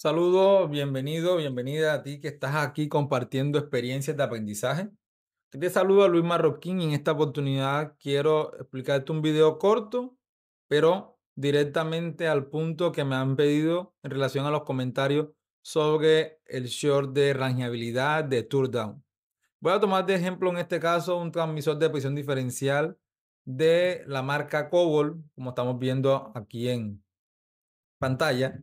Saludos, bienvenido, bienvenida a ti que estás aquí compartiendo experiencias de aprendizaje. Te saludo a Luis Marroquín y en esta oportunidad quiero explicarte un video corto, pero directamente al punto que me han pedido en relación a los comentarios sobre el short de rangeabilidad de Tourdown. Voy a tomar de ejemplo en este caso un transmisor de presión diferencial de la marca Cobol, como estamos viendo aquí en pantalla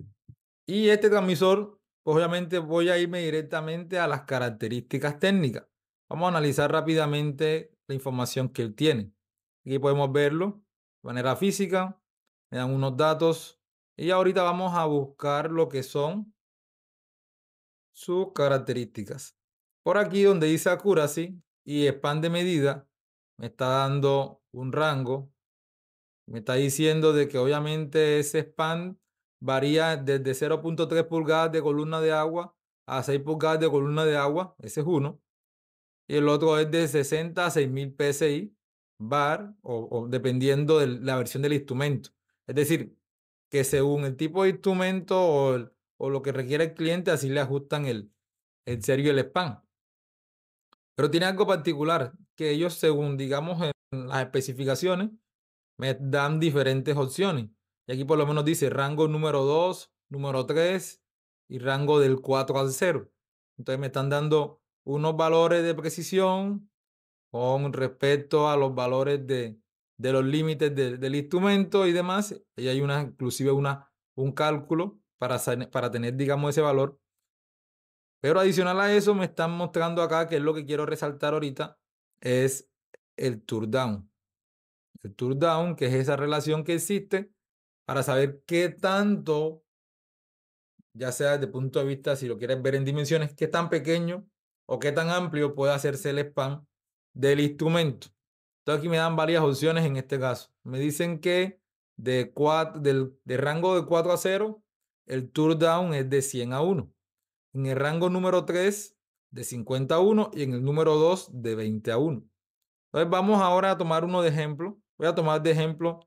y este transmisor, pues, obviamente voy a irme directamente a las características técnicas. Vamos a analizar rápidamente la información que él tiene. Aquí podemos verlo de manera física, me dan unos datos y ahorita vamos a buscar lo que son sus características. Por aquí donde dice accuracy y span de medida, me está dando un rango. Me está diciendo de que obviamente ese span varía desde 0.3 pulgadas de columna de agua a 6 pulgadas de columna de agua, ese es uno. Y el otro es de 60 a 6000 PSI, bar, o, dependiendo de la versión del instrumento. Es decir, que según el tipo de instrumento o, lo que requiere el cliente, así le ajustan el, el serio y el spam. Pero tiene algo particular, que ellos según, digamos, en las especificaciones, me dan diferentes opciones. Y aquí por lo menos dice rango número 2, número 3 y rango del 4 al 0. Entonces me están dando unos valores de precisión con respecto a los valores de, de los límites del instrumento y demás. Y hay una, inclusive una, un cálculo para, para tener, digamos, ese valor. Pero adicional a eso, me están mostrando acá que es lo que quiero resaltar ahorita, es el turn down. El turn down, que es esa relación que existe para saber qué tanto, ya sea desde el punto de vista, si lo quieres ver en dimensiones, qué tan pequeño o qué tan amplio puede hacerse el spam del instrumento. Entonces aquí me dan varias opciones en este caso. Me dicen que de, del, rango de 4 a 0, el turndown es de 100 a 1. En el rango número 3, de 50 a 1 y en el número 2, de 20 a 1. Entonces vamos ahora a tomar uno de ejemplo. Voy a tomar de ejemplo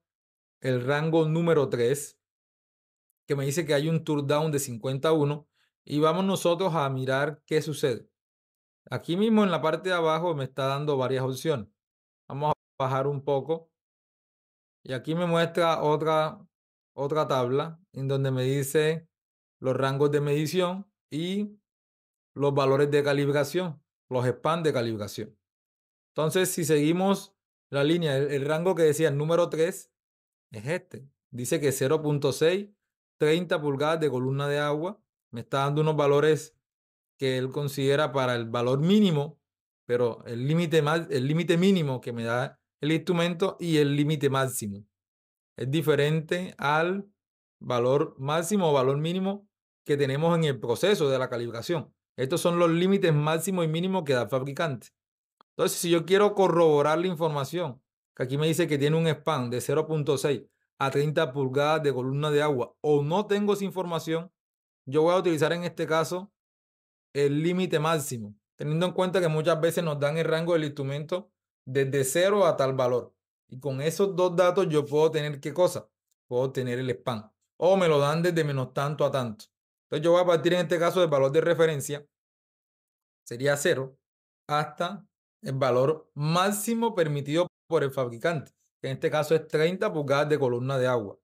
el rango número 3, que me dice que hay un turn down de 51 y vamos nosotros a mirar qué sucede. Aquí mismo en la parte de abajo me está dando varias opciones. Vamos a bajar un poco y aquí me muestra otra, otra tabla en donde me dice los rangos de medición y los valores de calibración, los spans de calibración. Entonces, si seguimos la línea, el, el rango que decía el número 3, es este. Dice que 0.6, 30 pulgadas de columna de agua. Me está dando unos valores que él considera para el valor mínimo, pero el límite mínimo que me da el instrumento y el límite máximo. Es diferente al valor máximo o valor mínimo que tenemos en el proceso de la calibración. Estos son los límites máximo y mínimo que da el fabricante. Entonces, si yo quiero corroborar la información que aquí me dice que tiene un span de 0.6 a 30 pulgadas de columna de agua o no tengo esa información, yo voy a utilizar en este caso el límite máximo, teniendo en cuenta que muchas veces nos dan el rango del instrumento desde 0 a tal valor. Y con esos dos datos yo puedo tener qué cosa? Puedo tener el span. O me lo dan desde menos tanto a tanto. Entonces yo voy a partir en este caso del valor de referencia, sería 0, hasta el valor máximo permitido por el fabricante, en este caso es 30 pulgadas de columna de agua.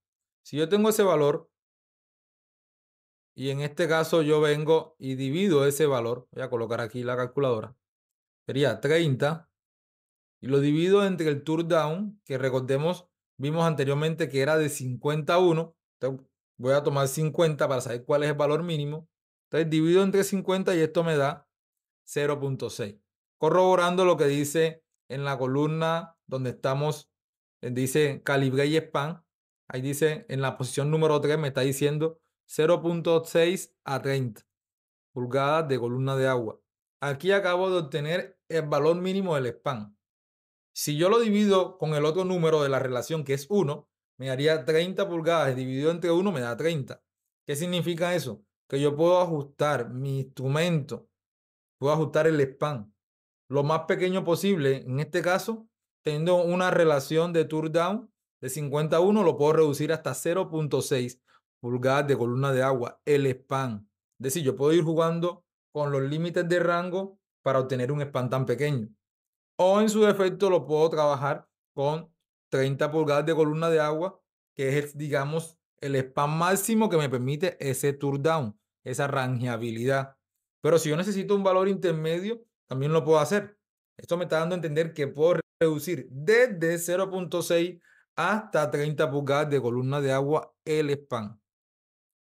Si yo tengo ese valor y en este caso yo vengo y divido ese valor, voy a colocar aquí la calculadora, sería 30 y lo divido entre el tour down, que recordemos, vimos anteriormente que era de 50 a voy a tomar 50 para saber cuál es el valor mínimo, entonces divido entre 50 y esto me da 0.6, corroborando lo que dice en la columna donde estamos, eh, dice calibre y span. Ahí dice, en la posición número 3 me está diciendo 0.6 a 30 pulgadas de columna de agua. Aquí acabo de obtener el valor mínimo del span. Si yo lo divido con el otro número de la relación, que es 1, me haría 30 pulgadas. Dividido entre 1 me da 30. ¿Qué significa eso? Que yo puedo ajustar mi instrumento, puedo ajustar el span lo más pequeño posible. En este caso, teniendo una relación de tour down de 51, lo puedo reducir hasta 0.6 pulgadas de columna de agua, el span. Es decir, yo puedo ir jugando con los límites de rango para obtener un span tan pequeño. O en su defecto lo puedo trabajar con 30 pulgadas de columna de agua, que es, digamos, el span máximo que me permite ese tour down, esa rangeabilidad. Pero si yo necesito un valor intermedio, también lo puedo hacer. Esto me está dando a entender que puedo reducir desde 0.6 hasta 30 pulgadas de columna de agua el spam.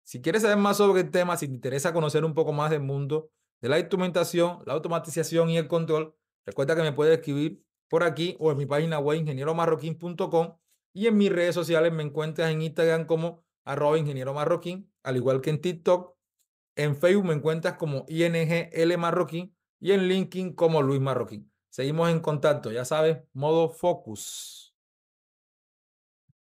Si quieres saber más sobre el tema, si te interesa conocer un poco más del mundo de la instrumentación, la automatización y el control, recuerda que me puedes escribir por aquí o en mi página web ingenieromarroquín.com y en mis redes sociales me encuentras en Instagram como arroba ingeniero marroquín, al igual que en TikTok. En Facebook me encuentras como INGL Marroquín y en LinkedIn como Luis Marroquín. Seguimos en contacto, ya sabes, modo focus.